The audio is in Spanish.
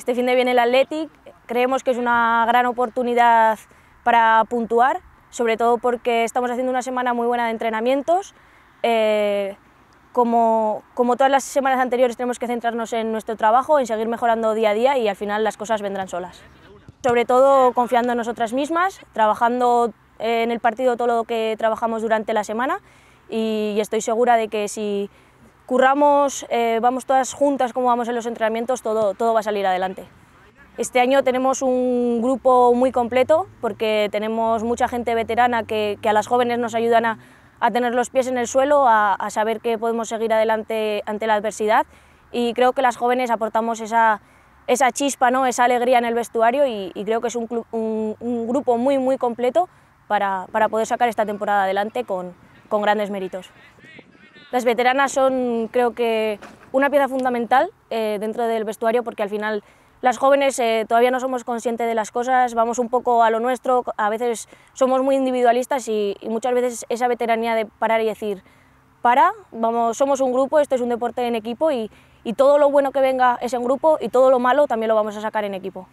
Este fin de viene el Athletic, creemos que es una gran oportunidad para puntuar, sobre todo porque estamos haciendo una semana muy buena de entrenamientos. Eh, como, como todas las semanas anteriores tenemos que centrarnos en nuestro trabajo, en seguir mejorando día a día y al final las cosas vendrán solas. Sobre todo confiando en nosotras mismas, trabajando eh, en el partido todo lo que trabajamos durante la semana y estoy segura de que si curramos, eh, vamos todas juntas como vamos en los entrenamientos, todo, todo va a salir adelante. Este año tenemos un grupo muy completo porque tenemos mucha gente veterana que, a las jóvenes nos ayudan a, tener los pies en el suelo, a, saber que podemos seguir adelante ante la adversidad y creo que las jóvenes aportamos esa, chispa, ¿no? esa alegría en el vestuario y, creo que es un, grupo muy, muy completo para, poder sacar esta temporada adelante con grandes méritos. Las veteranas son, creo que, una pieza fundamental eh, dentro del vestuario porque al final las jóvenes eh, todavía no somos conscientes de las cosas, vamos un poco a lo nuestro, a veces somos muy individualistas y, muchas veces esa veteranía de parar y decir, para, vamos, somos un grupo, esto es un deporte en equipo y todo lo bueno que venga es en grupo y todo lo malo también lo vamos a sacar en equipo.